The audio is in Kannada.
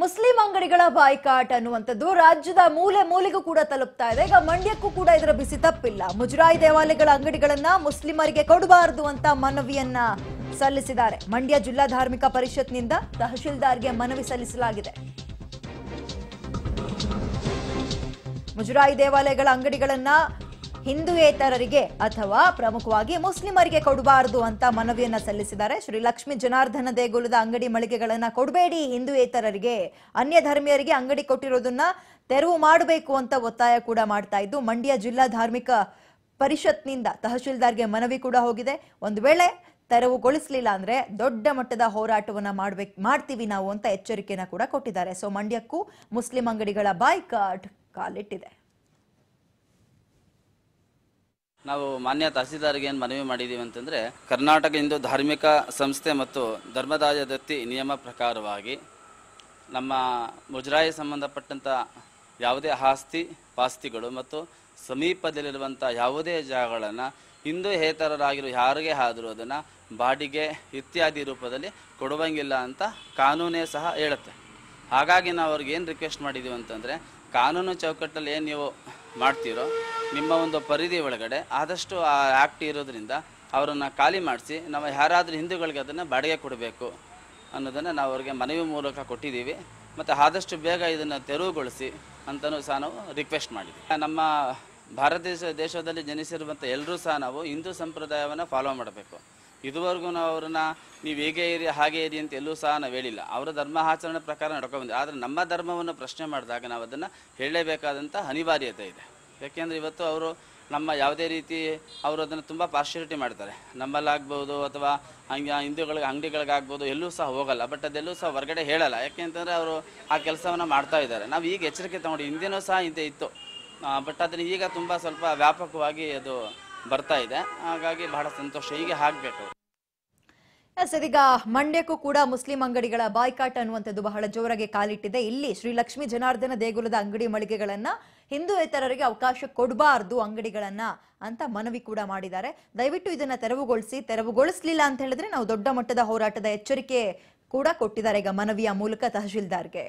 ಮುಸ್ಲಿಂ ಅಂಗಡಿಗಳ ಬಾಯ್ಕಾಟ್ ಅನ್ನುವಂಥದ್ದು ರಾಜ್ಯದ ಮೂಲೆ ಮೂಲೆಗೂ ಕೂಡ ತಲುಪ್ತಾ ಇದೆ ಈಗ ಮಂಡ್ಯಕ್ಕೂ ಕೂಡ ಇದರ ಬಿಸಿ ತಪ್ಪಿಲ್ಲ ಮುಜರಾಯಿ ದೇವಾಲಯಗಳ ಅಂಗಡಿಗಳನ್ನ ಮುಸ್ಲಿಮರಿಗೆ ಕೊಡಬಾರದು ಅಂತ ಮನವಿಯನ್ನ ಸಲ್ಲಿಸಿದ್ದಾರೆ ಮಂಡ್ಯ ಜಿಲ್ಲಾ ಧಾರ್ಮಿಕ ಪರಿಷತ್ನಿಂದ ತಹಶೀಲ್ದಾರ್ಗೆ ಮನವಿ ಸಲ್ಲಿಸಲಾಗಿದೆ ಮುಜರಾಯಿ ದೇವಾಲಯಗಳ ಅಂಗಡಿಗಳನ್ನ ಹಿಂದೂಯೇತರರಿಗೆ ಅಥವಾ ಪ್ರಮುಖವಾಗಿ ಮುಸ್ಲಿಮರಿಗೆ ಕೊಡಬಾರದು ಅಂತ ಮನವಿಯನ್ನ ಸಲ್ಲಿಸಿದ್ದಾರೆ ಶ್ರೀ ಲಕ್ಷ್ಮೀ ಜನಾರ್ದನ ದೇಗುಲದ ಅಂಗಡಿ ಮಳಿಗೆಗಳನ್ನ ಕೊಡಬೇಡಿ ಹಿಂದೂಯೇತರರಿಗೆ ಅನ್ಯ ಧರ್ಮೀಯರಿಗೆ ಅಂಗಡಿ ಕೊಟ್ಟಿರೋದನ್ನ ತೆರವು ಮಾಡಬೇಕು ಅಂತ ಒತ್ತಾಯ ಕೂಡ ಮಾಡ್ತಾ ಇದ್ದು ಮಂಡ್ಯ ಜಿಲ್ಲಾ ಧಾರ್ಮಿಕ ಪರಿಷತ್ನಿಂದ ತಹಶೀಲ್ದಾರ್ಗೆ ಮನವಿ ಕೂಡ ಹೋಗಿದೆ ಒಂದು ವೇಳೆ ತೆರವುಗೊಳಿಸಲಿಲ್ಲ ಅಂದ್ರೆ ದೊಡ್ಡ ಮಟ್ಟದ ಹೋರಾಟವನ್ನ ಮಾಡ್ಬೇಕು ಮಾಡ್ತೀವಿ ನಾವು ಅಂತ ಎಚ್ಚರಿಕೆಯನ್ನ ಕೂಡ ಕೊಟ್ಟಿದ್ದಾರೆ ಸೊ ಮಂಡ್ಯಕ್ಕೂ ಮುಸ್ಲಿಂ ಅಂಗಡಿಗಳ ಬಾಯ್ಕಾಟ್ ಕಾಲಿಟ್ಟಿದೆ ನಾವು ಮಾನ್ಯ ತಹಸೀಲ್ದಾರ್ಗೆ ಏನು ಮನವಿ ಮಾಡಿದ್ದೀವಿ ಅಂತಂದರೆ ಕರ್ನಾಟಕ ಹಿಂದೂ ಧಾರ್ಮಿಕ ಸಂಸ್ಥೆ ಮತ್ತು ಧರ್ಮದಾಯ ದತ್ತಿ ನಿಯಮ ಪ್ರಕಾರವಾಗಿ ನಮ್ಮ ಮುಜರಾಯಿ ಸಂಬಂಧಪಟ್ಟಂಥ ಯಾವುದೇ ಆಸ್ತಿ ಪಾಸ್ತಿಗಳು ಮತ್ತು ಸಮೀಪದಲ್ಲಿರುವಂಥ ಯಾವುದೇ ಜಾಗಗಳನ್ನು ಹಿಂದೂ ಹೇತರರಾಗಿರೋ ಯಾರಿಗೆ ಆದರೂ ಅದನ್ನು ಬಾಡಿಗೆ ಇತ್ಯಾದಿ ರೂಪದಲ್ಲಿ ಕೊಡುವಂಗಿಲ್ಲ ಅಂತ ಕಾನೂನೇ ಸಹ ಹೇಳುತ್ತೆ ಹಾಗಾಗಿ ನಾವು ಅವ್ರಿಗೆ ಏನು ರಿಕ್ವೆಸ್ಟ್ ಮಾಡಿದ್ದೀವಿ ಅಂತಂದರೆ ಕಾನೂನು ಚೌಕಟ್ಟಲ್ಲಿ ಏನು ನೀವು ಮಾಡ್ತೀರೋ ನಿಮ್ಮ ಒಂದು ಪರಿಧಿ ಒಳಗಡೆ ಆದಷ್ಟು ಆ ಆ್ಯಕ್ಟ್ ಇರೋದ್ರಿಂದ ಅವರನ್ನು ಖಾಲಿ ಮಾಡಿಸಿ ನಾವು ಯಾರಾದರೂ ಹಿಂದೂಗಳಿಗೆ ಅದನ್ನು ಬಾಡಿಗೆ ಕೊಡಬೇಕು ಅನ್ನೋದನ್ನು ನಾವು ಅವ್ರಿಗೆ ಮನವಿ ಮೂಲಕ ಕೊಟ್ಟಿದ್ದೀವಿ ಮತ್ತು ಆದಷ್ಟು ಬೇಗ ಇದನ್ನು ತೆರವುಗೊಳಿಸಿ ಅಂತಲೂ ಸಹ ನಾವು ರಿಕ್ವೆಸ್ಟ್ ಮಾಡಿದ್ವಿ ನಮ್ಮ ಭಾರತ ದೇಶ ದೇಶದಲ್ಲಿ ಜನಿಸಿರುವಂಥ ಎಲ್ಲರೂ ಸಹ ನಾವು ಹಿಂದೂ ಸಂಪ್ರದಾಯವನ್ನು ಫಾಲೋ ಮಾಡಬೇಕು ಇದುವರೆಗೂ ನಾವು ಅವ್ರನ್ನ ನೀವು ಹೇಗೆ ಇರಿ ಹಾಗೆ ಇರಿ ಅಂತ ಎಲ್ಲೂ ಸಹ ನಾವು ಹೇಳಿಲ್ಲ ಅವರ ಧರ್ಮ ಆಚರಣೆ ಪ್ರಕಾರ ನಡ್ಕೊಂಡ್ಬಂದ್ವಿ ಆದರೆ ನಮ್ಮ ಧರ್ಮವನ್ನು ಪ್ರಶ್ನೆ ಮಾಡಿದಾಗ ನಾವು ಅದನ್ನು ಹೇಳಲೇಬೇಕಾದಂಥ ಅನಿವಾರ್ಯತೆ ಇದೆ ಯಾಕೆಂದರೆ ಇವತ್ತು ಅವರು ನಮ್ಮ ಯಾವುದೇ ರೀತಿ ಅವರು ಅದನ್ನು ತುಂಬ ಪಾರ್ಶಿಯಾಲಿಟಿ ಮಾಡ್ತಾರೆ ನಮ್ಮಲ್ಲಾಗ್ಬೋದು ಅಥವಾ ಹಂಗೆ ಹಿಂದೂಗಳಿಗೆ ಅಂಗಡಿಗಳಿಗಾಗ್ಬೋದು ಎಲ್ಲೂ ಸಹ ಹೋಗಲ್ಲ ಬಟ್ ಅದೆಲ್ಲೂ ಸಹ ಹೊರಗಡೆ ಹೇಳಲ್ಲ ಯಾಕೆಂತಂದರೆ ಅವರು ಆ ಕೆಲಸವನ್ನು ಮಾಡ್ತಾ ಇದ್ದಾರೆ ನಾವು ಈಗ ಎಚ್ಚರಿಕೆ ತಗೊಂಡು ಹಿಂದೆನೂ ಸಹ ಹಿಂದೆ ಇತ್ತು ಬಟ್ ಅದನ್ನು ಈಗ ತುಂಬ ಸ್ವಲ್ಪ ವ್ಯಾಪಕವಾಗಿ ಅದು ಬರ್ತಾ ಇದೆ ಹಾಗಾಗಿ ಬಹಳ ಸಂತೋಷ ಹೀಗೆ ಆಗಬೇಕು ಎಸ್ ಮಂಡ್ಯಕ್ಕೂ ಕೂಡ ಮುಸ್ಲಿಂ ಅಂಗಡಿಗಳ ಬಾಯ್ಕಾಟ್ ಅನ್ನುವಂಥದ್ದು ಬಹಳ ಜೋರಾಗಿ ಕಾಲಿಟ್ಟಿದೆ ಇಲ್ಲಿ ಶ್ರೀ ಲಕ್ಷ್ಮೀ ಜನಾರ್ದನ ದೇಗುಲದ ಅಂಗಡಿ ಮಳಿಗೆಗಳನ್ನ ಇತರರಿಗೆ ಅವಕಾಶ ಕೊಡಬಾರ್ದು ಅಂಗಡಿಗಳನ್ನ ಅಂತ ಮನವಿ ಕೂಡ ಮಾಡಿದ್ದಾರೆ ದಯವಿಟ್ಟು ಇದನ್ನ ತೆರವುಗೊಳಿಸಿ ತೆರವುಗೊಳಿಸಲಿಲ್ಲ ಅಂತ ಹೇಳಿದ್ರೆ ನಾವು ದೊಡ್ಡ ಮಟ್ಟದ ಹೋರಾಟದ ಎಚ್ಚರಿಕೆ ಕೂಡ ಕೊಟ್ಟಿದ್ದಾರೆ ಈಗ ಮನವಿಯ ಮೂಲಕ ತಹಶೀಲ್ದಾರ್ಗೆ